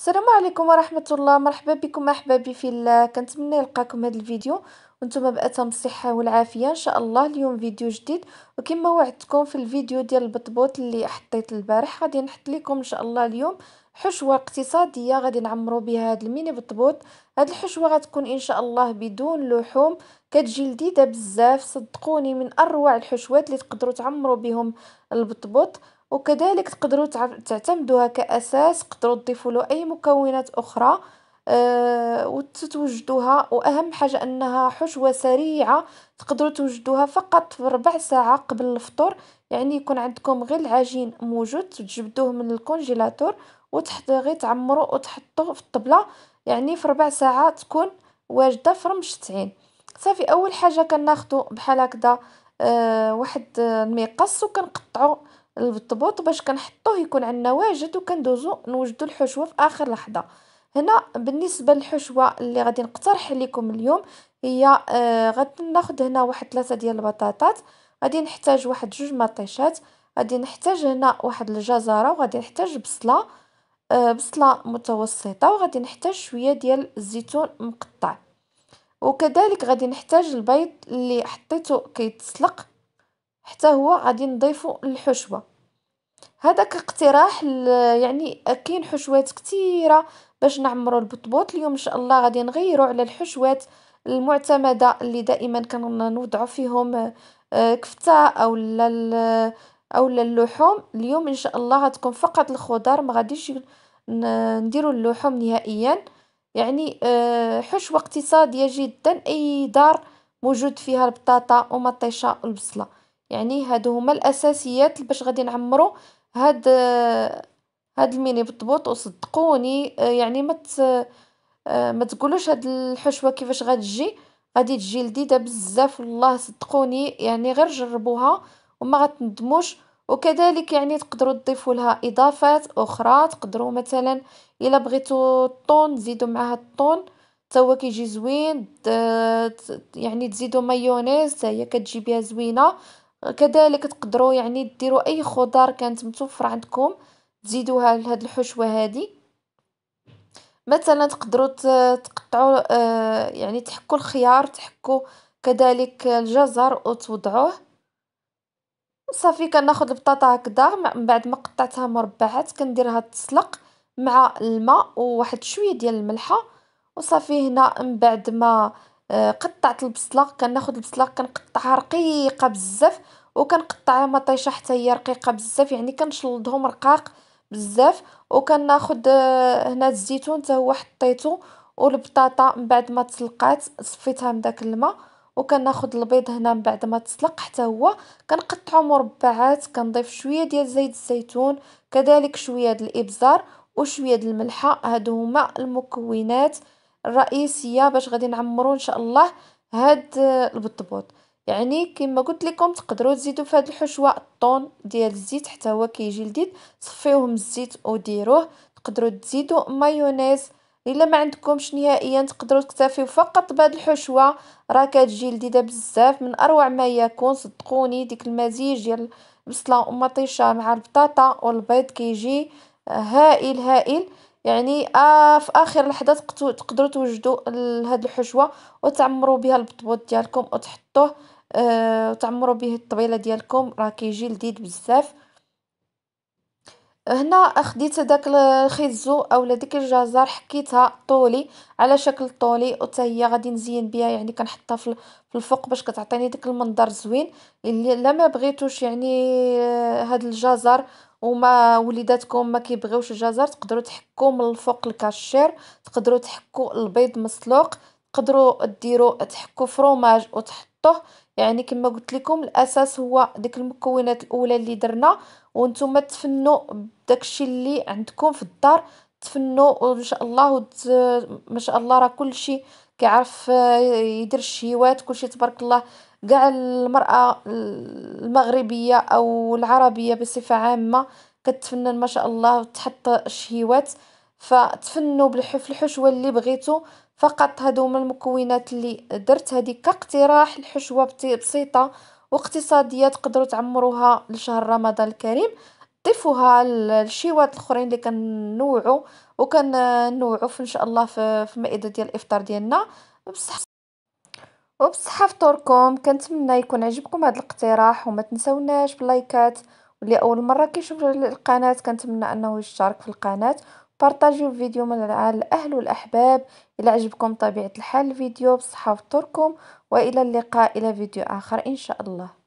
السلام عليكم ورحمة الله مرحبا بكم أحبابي في الله كنتمنى يلقاكم هذا الفيديو وانتم بأتم الصحة والعافية إن شاء الله اليوم فيديو جديد وكما وعدتكم في الفيديو ديال البطبوط اللي حطيت البارح غادي نحط لكم إن شاء الله اليوم حشوة اقتصادية غادي نعمرو بها هذا الميني بطبوط هاد الحشوة غتكون إن شاء الله بدون لحوم كتجي لذيذة بزاف صدقوني من أروع الحشوات اللي تقدروا تعمروا بهم البطبوط وكذلك تقدروا تعتمدوها كاساس تقدروا تضيفوا له اي مكونات اخرى آه، وتتوجدوها واهم حاجه انها حشوه سريعه تقدروا توجدوها فقط في ربع ساعه قبل الفطور يعني يكون عندكم غير العجين موجود تجبدوه من الكونجيلاتور وتحطوا غير تعمروا وتحطوه في الطبله يعني في ربع ساعه تكون واجده في رمش التعيين صافي اول حاجه كناخذوا بحال هكذا آه، واحد المقص وكنقطعوا البطبوط باش كنحطوه يكون عندنا واجد وكندوزو نوجدو الحشوه في اخر لحظه هنا بالنسبه للحشوه اللي غادي نقترح لكم اليوم هي آه، غادي ناخذ هنا واحد ثلاثه ديال البطاطات غادي نحتاج واحد جوج مطيشات غادي نحتاج هنا واحد الجزره وغادي نحتاج بصله آه، بصله متوسطه وغادي نحتاج شويه ديال الزيتون مقطع وكذلك غادي نحتاج البيض اللي حطيته كيتسلق حتى هو غادي نضيفو الحشوه هذا كاقتراح يعني كاين حشوات كثيره باش نعمروا البطبوط اليوم ان شاء الله غادي نغيروا على الحشوات المعتمده اللي دائما كنوضعوا فيهم آه، كفته او لا او اللحوم اليوم ان شاء الله غتكون فقط الخضار ما غاديش نديروا اللحوم نهائيا يعني آه، حشوه اقتصاديه جدا اي دار موجود فيها البطاطا ومطيشه البصله يعني هادو هما الاساسيات باش غادي نعمرو هاد هاد الميني بالضبوط وصدقوني آه، يعني ما آه، ما تقولوش هاد الحشوه كيفاش غتجي غادي تجي لذيذه بزاف والله صدقوني يعني غير جربوها وما غتندموش وكذلك يعني تقدروا تضيفوا لها اضافات اخرى تقدروا مثلا الا بغيتوا الطون تزيدوا معها الطون حتى هو كيجي زوين يعني تزيدوا مايونيز حتى هي كتجي بها زوينه كذلك تقدروا يعني ديروا اي خضار كانت متوفره عندكم تزيدوها لهاد الحشوه هذه مثلا تقدروا تقطعوا آه، يعني تحكوا الخيار تحكوا كذلك الجزر وتوضعوه صافي كناخذ البطاطا هكذا من بعد ما قطعتها مربعات كنديرها تسلق مع الماء وواحد شويه ديال الملحه وصافي هنا من بعد ما آه، قطعت البصله كناخذ البصله كنقطعها رقيقه بزاف وكنقطعها مطيشه حتى هي رقيقه بزاف يعني كنشلضهم رقاق بزاف وكناخذ آه، هنا الزيتون حتى هو حطيته والبطاطا من بعد ما تسلقات صفيتها من داك الماء وكناخذ البيض هنا من بعد ما تسلق حتى هو كنقطعو مربعات كنضيف شويه ديال زيت الزيتون كذلك شويه ديال الابزار وشويه ديال الملحه هادو هما المكونات الرئيسية باش غادي نعمرو ان شاء الله هاد البطبوط يعني كما قلت لكم تقدروا تزيدوا في هاد الحشوه الطون ديال الزيت حتى هو كيجي لذيذ صفيوه من الزيت وديروه تقدروا تزيدوا مايونيز الا ما عندكمش نهائيا تقدروا تكتفيوا فقط بهاد الحشوه راه كتجي لذيذه بزاف من اروع ما يكون صدقوني ديك المزيج ديال البصله ومطيشه مع البطاطا والبيض كيجي هائل هائل يعني آه، في اخر لحظة تقدرو توجدو هذه الحشوة وتعمروا بها البطبوط ديالكم وتحطوه آه، وتعمروا به الطبيله ديالكم راه كيجي لذيذ بزاف هنا خديت داك الخيزو اولا ديك الجزر حكيتها طولي على شكل طولي وتا هي غادي نزين بها يعني كنحطها في الفوق باش كتعطيني داك المنظر زوين الا ما بغيتوش يعني آه، هاد الجزر وما وليداتكم ما كيبغيوش الجزر تقدروا تحكوا من الفوق الكاشير تقدروا تحكوا البيض مسلوق تقدروا ديروا تحكوا فروماج وتحطوه يعني كما قلت لكم الاساس هو ديك المكونات الاولى اللي درنا وانتم تفنوا بداكشي اللي عندكم في الدار تفنوا وان شاء الله وت... ما شاء الله راه كلشي كيعرف يدير الشهيوات كلشي تبارك الله قاع المرأة المغربية او العربية بصفة عامة كتفنن ما شاء الله وتحط الشهيوات، فتفنوا في الحشوة اللي بغيتو فقط هادو هما المكونات اللي درت هاديك كاقتراح الحشوه بسيطة واقتصادية تقدرو تعمروها لشهر رمضان الكريم، ضيفوها للشيوات لخرين اللي كنوعو وكنوعو ان شاء الله في مائدة ديال الافطار ديالنا بصح. وبصحة فطوركم كنتمنى يكون عجبكم هذا الاقتراح وما تنسوناش باللايكات واللي اول مره كيشوف القناه كنتمنى انه يشترك في القناه بارطاجيو الفيديو مع الاهل والاحباب الى عجبكم طبيعه الحال الفيديو بصحه وفطوركم والى اللقاء الى فيديو اخر ان شاء الله